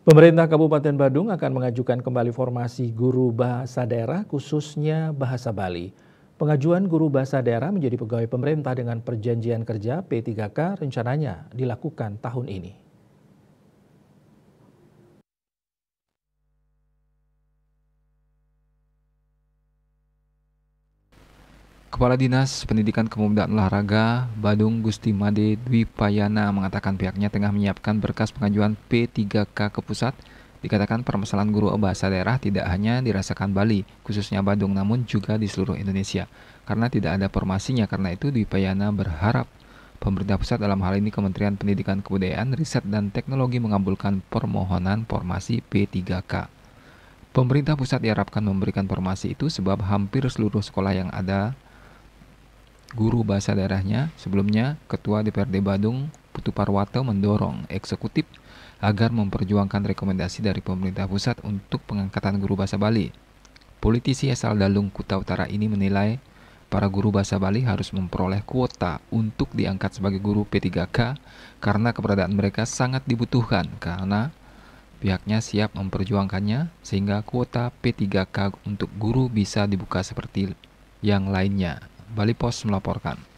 Pemerintah Kabupaten Badung akan mengajukan kembali formasi guru bahasa daerah khususnya bahasa Bali. Pengajuan guru bahasa daerah menjadi pegawai pemerintah dengan perjanjian kerja P3K rencananya dilakukan tahun ini. Kepala Dinas Pendidikan Kemudaan Olahraga Badung Gusti Made Dwi Payana mengatakan pihaknya tengah menyiapkan berkas pengajuan P3K ke pusat. Dikatakan permasalahan guru bahasa daerah tidak hanya dirasakan Bali, khususnya Badung, namun juga di seluruh Indonesia. Karena tidak ada formasinya, karena itu Dwi Payana berharap pemerintah pusat dalam hal ini Kementerian Pendidikan Kebudayaan, Riset dan Teknologi mengabulkan permohonan formasi P3K. Pemerintah pusat diharapkan memberikan formasi itu sebab hampir seluruh sekolah yang ada guru bahasa daerahnya, sebelumnya Ketua DPRD Badung Putu Parwato mendorong eksekutif agar memperjuangkan rekomendasi dari pemerintah pusat untuk pengangkatan guru bahasa Bali. Politisi asal Dalung Kuta Utara ini menilai para guru bahasa Bali harus memperoleh kuota untuk diangkat sebagai guru P3K karena keberadaan mereka sangat dibutuhkan karena pihaknya siap memperjuangkannya sehingga kuota P3K untuk guru bisa dibuka seperti yang lainnya. Bali Pos melaporkan.